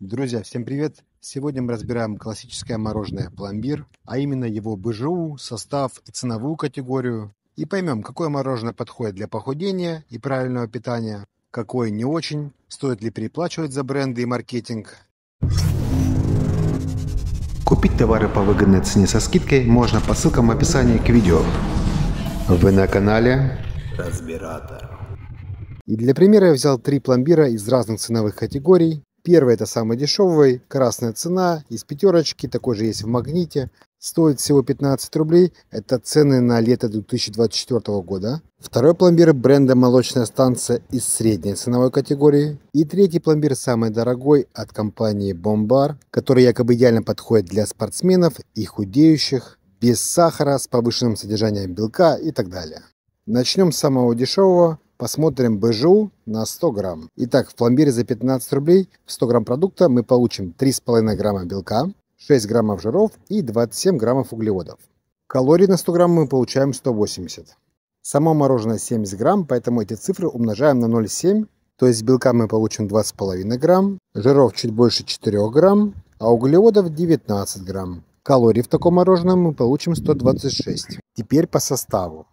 Друзья, всем привет! Сегодня мы разбираем классическое мороженое «Пломбир», а именно его БЖУ, состав и ценовую категорию, и поймем, какое мороженое подходит для похудения и правильного питания, какое не очень, стоит ли переплачивать за бренды и маркетинг. Купить товары по выгодной цене со скидкой можно по ссылкам в описании к видео. Вы на канале Разбиратор. И для примера я взял три пломбира из разных ценовых категорий Первый это самый дешевый, красная цена, из пятерочки, такой же есть в магните. Стоит всего 15 рублей, это цены на лето 2024 года. Второй пломбир бренда «Молочная станция» из средней ценовой категории. И третий пломбир, самый дорогой, от компании «Бомбар», который якобы идеально подходит для спортсменов и худеющих, без сахара, с повышенным содержанием белка и так далее. Начнем с самого дешевого, Посмотрим БЖУ на 100 грамм. Итак, в пломбире за 15 рублей в 100 грамм продукта мы получим 3,5 грамма белка, 6 граммов жиров и 27 граммов углеводов. Калорий на 100 грамм мы получаем 180. Само мороженое 70 грамм, поэтому эти цифры умножаем на 0,7. То есть белка мы получим 2,5 грамм, жиров чуть больше 4 грамм, а углеводов 19 грамм. Калорий в таком мороженом мы получим 126. Теперь по составу.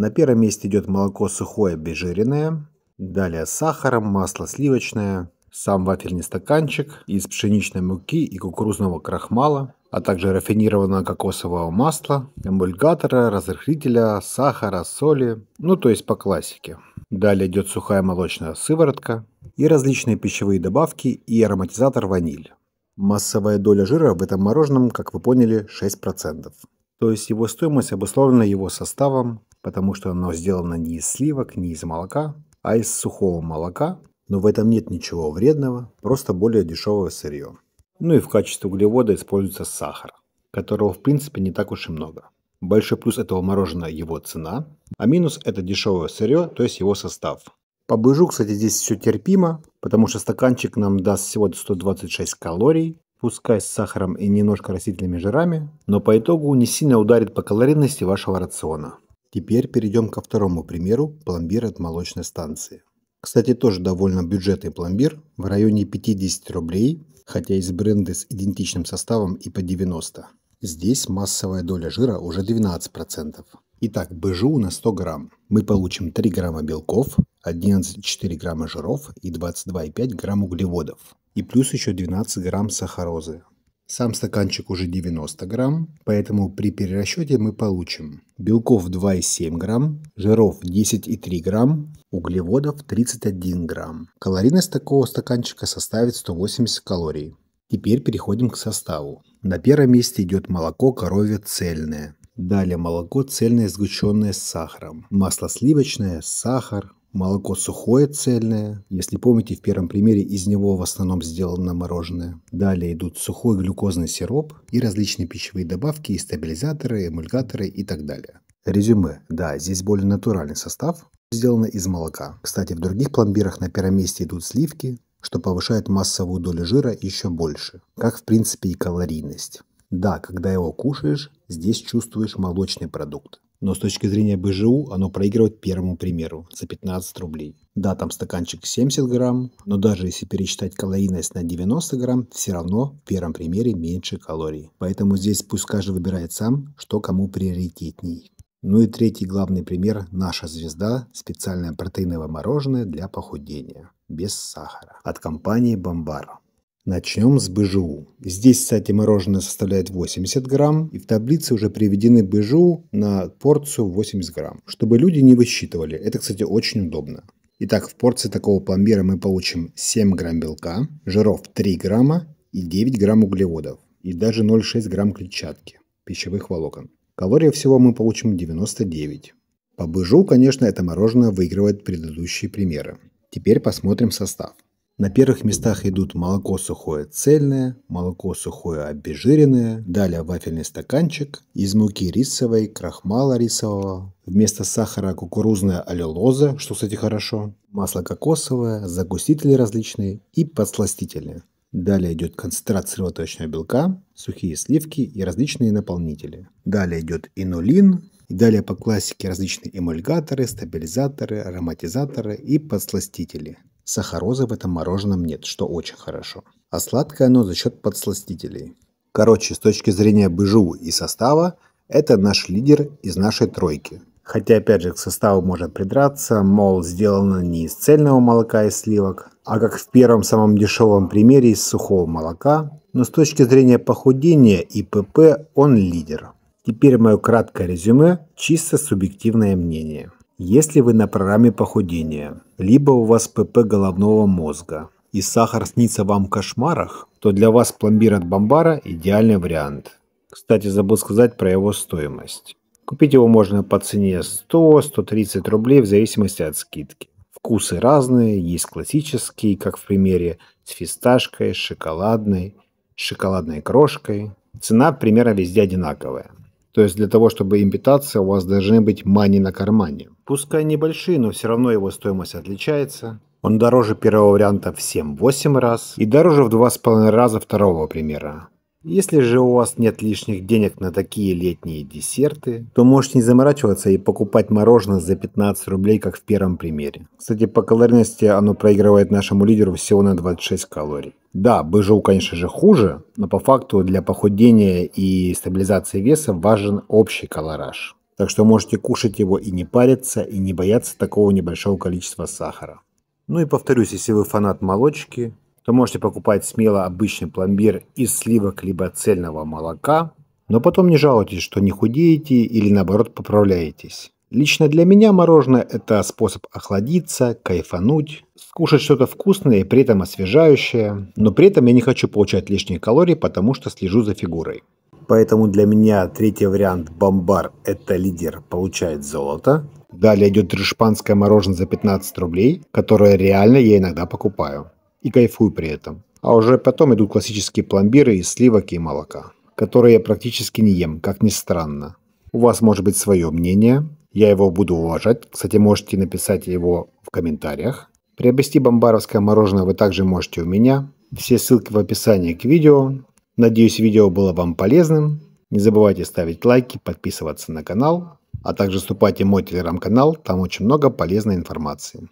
На первом месте идет молоко сухое, обезжиренное. Далее сахаром, масло сливочное, сам вафельный стаканчик из пшеничной муки и кукурузного крахмала, а также рафинированного кокосового масла, эмульгатора, разрыхлителя, сахара, соли, ну то есть по классике. Далее идет сухая молочная сыворотка и различные пищевые добавки и ароматизатор ваниль. Массовая доля жира в этом мороженом, как вы поняли, 6%. То есть его стоимость обусловлена его составом, потому что оно сделано не из сливок, не из молока, а из сухого молока, но в этом нет ничего вредного, просто более дешевое сырье. Ну и в качестве углевода используется сахар, которого в принципе не так уж и много. Большой плюс этого мороженого – его цена, а минус – это дешевое сырье, то есть его состав. По быжу, кстати, здесь все терпимо, потому что стаканчик нам даст всего 126 калорий, пускай с сахаром и немножко растительными жирами, но по итогу не сильно ударит по калорийности вашего рациона. Теперь перейдем ко второму примеру – пломбир от молочной станции. Кстати, тоже довольно бюджетный пломбир в районе 50 рублей, хотя есть бренды с идентичным составом и по 90. Здесь массовая доля жира уже 12%. Итак, БЖУ на 100 грамм. Мы получим 3 грамма белков, 11,4 грамма жиров и 22,5 грамм углеводов. И плюс еще 12 грамм сахарозы. Сам стаканчик уже 90 грамм, поэтому при перерасчете мы получим белков 2,7 грамм, жиров 10,3 грамм, углеводов 31 грамм. Калорийность такого стаканчика составит 180 калорий. Теперь переходим к составу. На первом месте идет молоко коровье цельное. Далее молоко цельное сгущенное с сахаром, масло сливочное, сахар, Молоко сухое, цельное. Если помните, в первом примере из него в основном сделано мороженое. Далее идут сухой глюкозный сироп и различные пищевые добавки, и стабилизаторы, эмульгаторы и так далее. Резюме. Да, здесь более натуральный состав, сделано из молока. Кстати, в других пломбирах на первом месте идут сливки, что повышает массовую долю жира еще больше, как в принципе и калорийность. Да, когда его кушаешь, здесь чувствуешь молочный продукт но с точки зрения БЖУ оно проигрывает первому примеру за 15 рублей. Да, там стаканчик 70 грамм, но даже если пересчитать калорийность на 90 грамм, все равно в первом примере меньше калорий. Поэтому здесь пусть каждый выбирает сам, что кому приоритетней. Ну и третий главный пример – наша звезда – специальное протеиновое мороженое для похудения, без сахара, от компании «Бомбар». Начнем с БЖУ. Здесь, кстати, мороженое составляет 80 грамм, и в таблице уже приведены БЖУ на порцию 80 грамм, чтобы люди не высчитывали. Это, кстати, очень удобно. Итак, в порции такого пломбира мы получим 7 грамм белка, жиров 3 грамма и 9 грамм углеводов, и даже 0,6 грамм клетчатки, пищевых волокон. Калорий всего мы получим 99. По БЖУ, конечно, это мороженое выигрывает предыдущие примеры. Теперь посмотрим состав. На первых местах идут молоко сухое цельное, молоко сухое обезжиренное, далее вафельный стаканчик, из муки рисовой, крахмала рисового, вместо сахара кукурузная аллелоза, что, кстати, хорошо, масло кокосовое, загустители различные и подсластители. Далее идет концентрат сывороточного белка, сухие сливки и различные наполнители. Далее идет инулин, и далее по классике различные эмульгаторы, стабилизаторы, ароматизаторы и подсластители. Сахарозы в этом мороженом нет, что очень хорошо. А сладкое оно за счет подсластителей. Короче, с точки зрения быжу и состава, это наш лидер из нашей тройки. Хотя, опять же, к составу можно придраться, мол, сделано не из цельного молока и сливок, а как в первом самом дешевом примере из сухого молока. Но с точки зрения похудения и ПП он лидер. Теперь мое краткое резюме, чисто субъективное мнение. Если вы на программе похудения, либо у вас ПП головного мозга и сахар снится вам в кошмарах, то для вас пломбир от Бомбара – идеальный вариант. Кстати, забыл сказать про его стоимость. Купить его можно по цене 100-130 рублей в зависимости от скидки. Вкусы разные, есть классические, как в примере с фисташкой, шоколадной, шоколадной крошкой. Цена примерно везде одинаковая. То есть для того, чтобы им питаться, у вас должны быть мани на кармане. Пускай небольшие, но все равно его стоимость отличается. Он дороже первого варианта в 7-8 раз и дороже в 2,5 раза второго примера. Если же у вас нет лишних денег на такие летние десерты, то можете не заморачиваться и покупать мороженое за 15 рублей, как в первом примере. Кстати, по калорийности оно проигрывает нашему лидеру всего на 26 калорий. Да, БЖУ, конечно же, хуже, но по факту для похудения и стабилизации веса важен общий колораж. Так что можете кушать его и не париться, и не бояться такого небольшого количества сахара. Ну и повторюсь, если вы фанат молочки, то можете покупать смело обычный пломбир из сливок либо цельного молока, но потом не жалуйтесь, что не худеете или наоборот поправляетесь. Лично для меня мороженое – это способ охладиться, кайфануть, скушать что-то вкусное и при этом освежающее, но при этом я не хочу получать лишние калории, потому что слежу за фигурой. Поэтому для меня третий вариант «Бомбар» – это лидер, получает золото. Далее идет шпанское мороженое за 15 рублей, которое реально я иногда покупаю и кайфую при этом. А уже потом идут классические пломбиры из сливок и молока, которые я практически не ем, как ни странно. У вас может быть свое мнение, я его буду уважать. Кстати, можете написать его в комментариях. Приобрести бомбаровское мороженое вы также можете у меня. Все ссылки в описании к видео. Надеюсь, видео было вам полезным. Не забывайте ставить лайки, подписываться на канал, а также вступайте в мой телеграм-канал, там очень много полезной информации.